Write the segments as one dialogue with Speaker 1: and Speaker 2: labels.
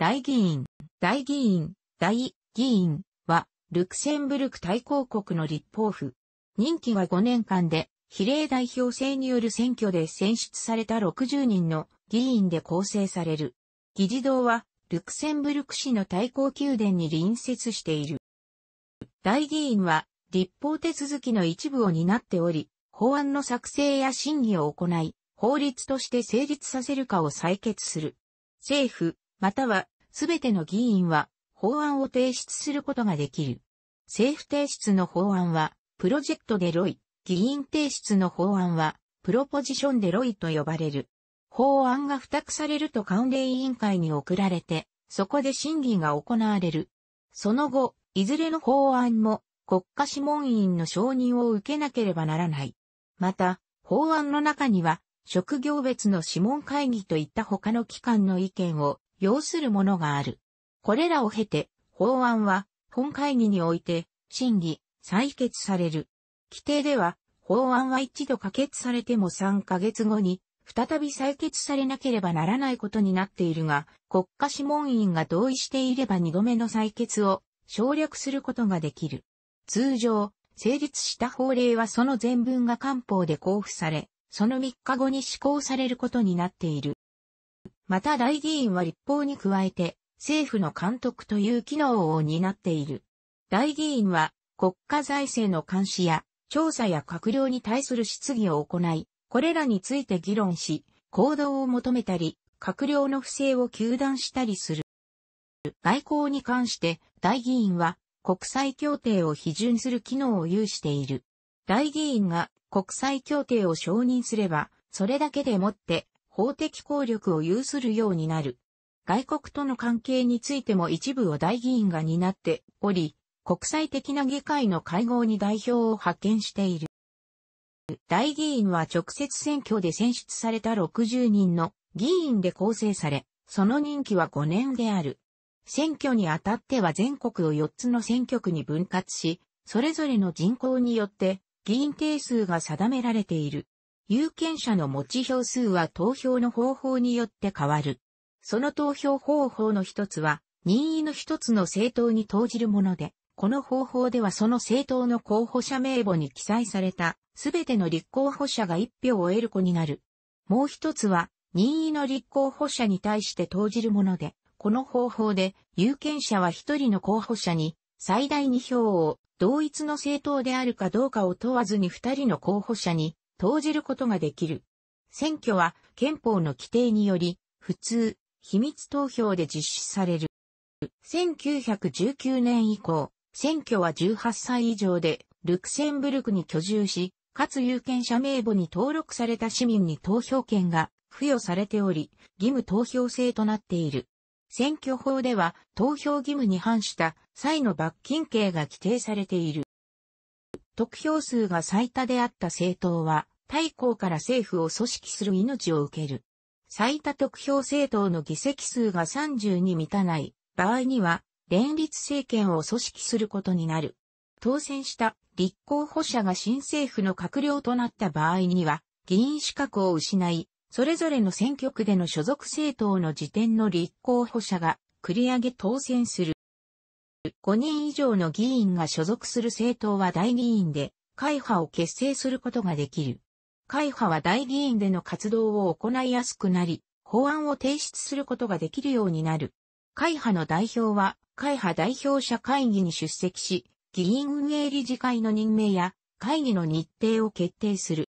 Speaker 1: 大議員、大議員、大議員は、ルクセンブルク大公国の立法府。任期は5年間で、比例代表制による選挙で選出された60人の議員で構成される。議事堂は、ルクセンブルク市の大公宮殿に隣接している。大議員は、立法手続きの一部を担っており、法案の作成や審議を行い、法律として成立させるかを採決する。政府、またはすべての議員は法案を提出することができる。政府提出の法案は、プロジェクトでロイ、議員提出の法案は、プロポジションでロイと呼ばれる。法案が付託されると関連委員会に送られて、そこで審議が行われる。その後、いずれの法案も国家諮問委員の承認を受けなければならない。また、法案の中には、職業別の諮問会議といった他の機関の意見を要するものがある。これらを経て、法案は、本会議において、審議、採決される。規定では、法案は一度可決されても3ヶ月後に、再び採決されなければならないことになっているが、国家諮問委員が同意していれば2度目の採決を省略することができる。通常、成立した法令はその全文が官報で交付され、その3日後に施行されることになっている。また代議員は立法に加えて、政府の監督という機能を担っている。代議員は、国家財政の監視や、調査や閣僚に対する質疑を行い、これらについて議論し、行動を求めたり、閣僚の不正を求断したりする。外交に関して、代議員は、国際協定を批准する機能を有している。代議員が国際協定を承認すれば、それだけでもって法的効力を有するようになる。外国との関係についても一部を大議員が担っており、国際的な議会の会合に代表を派遣している。大議員は直接選挙で選出された60人の議員で構成され、その任期は5年である。選挙にあたっては全国を4つの選挙区に分割し、それぞれの人口によって議員定数が定められている。有権者の持ち票数は投票の方法によって変わる。その投票方法の一つは、任意の一つの政党に投じるもので、この方法ではその政党の候補者名簿に記載された、すべての立候補者が一票を得る子になる。もう一つは、任意の立候補者に対して投じるもので、この方法で、有権者は一人の候補者に、最大2票を、同一の政党であるかどうかを問わずに二人の候補者に、投じることができる。選挙は憲法の規定により、普通、秘密投票で実施される。1919年以降、選挙は18歳以上で、ルクセンブルクに居住し、かつ有権者名簿に登録された市民に投票権が付与されており、義務投票制となっている。選挙法では投票義務に反した際の罰金刑が規定されている。得票数が最多であった政党は、大公から政府を組織する命を受ける。最多得票政党の議席数が30に満たない場合には、連立政権を組織することになる。当選した立候補者が新政府の閣僚となった場合には、議員資格を失い、それぞれの選挙区での所属政党の時点の立候補者が繰り上げ当選する。5人以上の議員が所属する政党は大議員で、会派を結成することができる。会派は大議員での活動を行いやすくなり、法案を提出することができるようになる。会派の代表は、会派代表者会議に出席し、議員運営理事会の任命や会議の日程を決定する。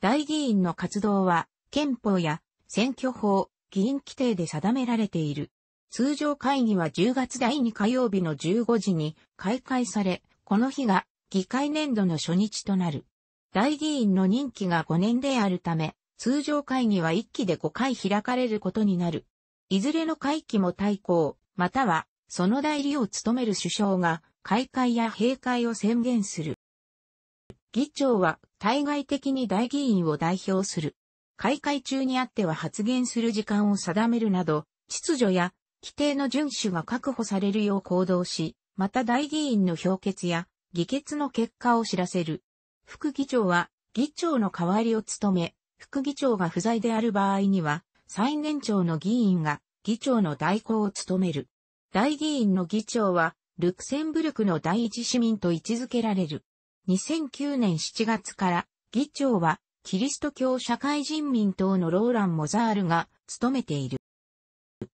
Speaker 1: 大議員の活動は、憲法や選挙法、議員規定で定められている。通常会議は10月第2火曜日の15時に開会され、この日が議会年度の初日となる。大議員の任期が5年であるため、通常会議は1期で5回開かれることになる。いずれの会期も対抗、またはその代理を務める首相が開会や閉会を宣言する。議長は対外的に大議員を代表する。開会中にあっては発言する時間を定めるなど、秩序や規定の遵守が確保されるよう行動し、また大議員の評決や議決の結果を知らせる。副議長は議長の代わりを務め、副議長が不在である場合には、最年長の議員が議長の代行を務める。大議員の議長は、ルクセンブルクの第一市民と位置づけられる。2009年7月から議長は、キリスト教社会人民党のローラン・モザールが務めている。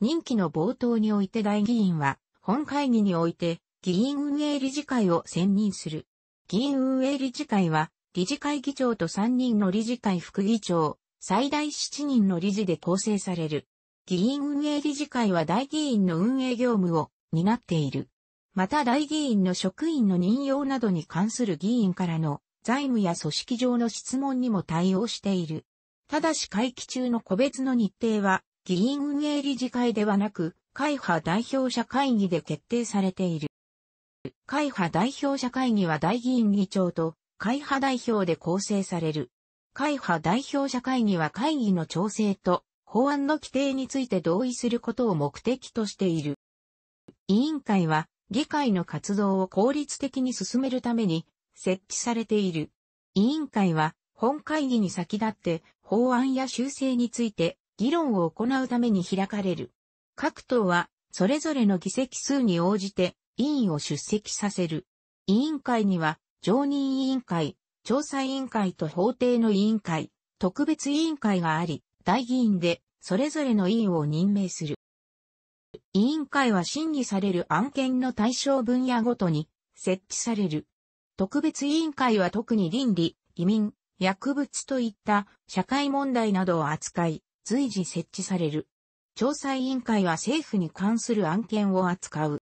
Speaker 1: 任期の冒頭において大議員は、本会議において、議員運営理事会を選任する。議員運営理事会は、理事会議長と3人の理事会副議長、最大7人の理事で構成される。議員運営理事会は大議員の運営業務を担っている。また大議員の職員の任用などに関する議員からの財務や組織上の質問にも対応している。ただし会期中の個別の日程は議員運営理事会ではなく、会派代表者会議で決定されている。会派代表者会議は大議員議長と会派代表で構成される。会派代表者会議は会議の調整と法案の規定について同意することを目的としている。委員会は議会の活動を効率的に進めるために設置されている。委員会は本会議に先立って法案や修正について議論を行うために開かれる。各党は、それぞれの議席数に応じて、委員を出席させる。委員会には、常任委員会、調査委員会と法廷の委員会、特別委員会があり、大議員で、それぞれの委員を任命する。委員会は審議される案件の対象分野ごとに設置される。特別委員会は特に倫理、移民、薬物といった社会問題などを扱い、随時設置される。調査委員会は政府に関する案件を扱う。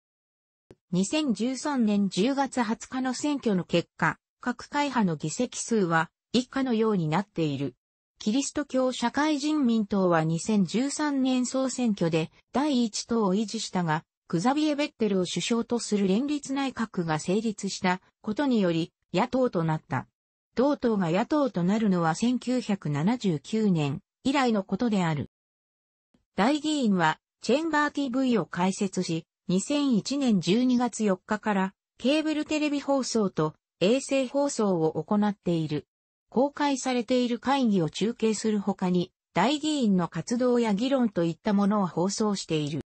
Speaker 1: 2013年10月20日の選挙の結果、各会派の議席数は以下のようになっている。キリスト教社会人民党は2013年総選挙で第一党を維持したが、クザビエ・ベッテルを首相とする連立内閣が成立したことにより野党となった。同党が野党となるのは1979年以来のことである。大議員は、チェンバー TV を開設し、2001年12月4日から、ケーブルテレビ放送と衛星放送を行っている。公開されている会議を中継するほかに、大議員の活動や議論といったものを放送している。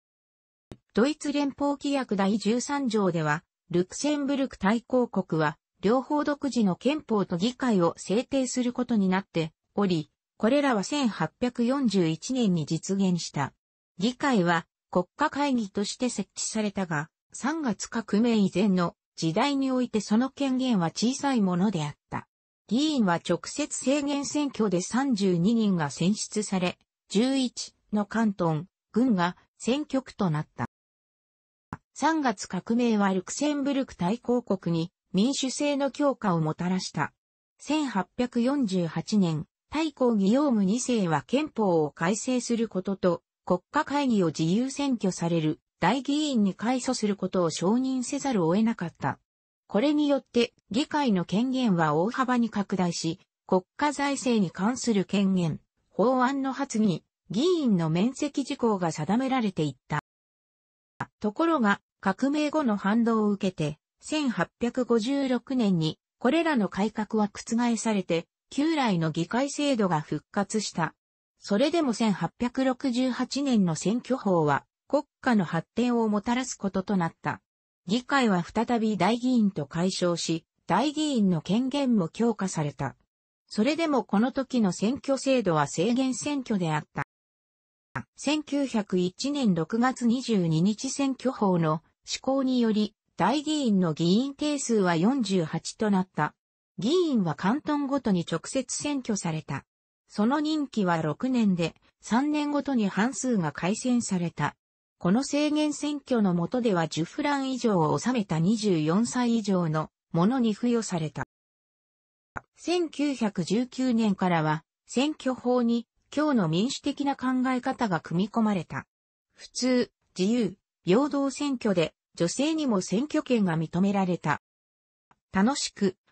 Speaker 1: ドイツ連邦規約第13条では、ルクセンブルク大公国は、両方独自の憲法と議会を制定することになっており、これらは1841年に実現した。議会は国家会議として設置されたが、3月革命以前の時代においてその権限は小さいものであった。議員は直接制限選挙で32人が選出され、11の関東、軍が選挙区となった。3月革命はルクセンブルク大公国に民主制の強化をもたらした。1848年、太抗義用務2世は憲法を改正することと、国家会議を自由選挙される大議員に改祖することを承認せざるを得なかった。これによって議会の権限は大幅に拡大し、国家財政に関する権限、法案の発議、議員の面積事項が定められていった。ところが、革命後の反動を受けて、1856年にこれらの改革は覆されて、旧来の議会制度が復活した。それでも1868年の選挙法は国家の発展をもたらすこととなった。議会は再び大議員と解消し、大議員の権限も強化された。それでもこの時の選挙制度は制限選挙であった。1901年6月22日選挙法の施行により、大議員の議員定数は48となった。議員は関東ごとに直接選挙された。その任期は6年で、3年ごとに半数が改選された。この制限選挙の下では10フラン以上を納めた24歳以上のものに付与された。1919年からは選挙法に今日の民主的な考え方が組み込まれた。普通、自由、平等選挙で女性にも選挙権が認められた。楽しく、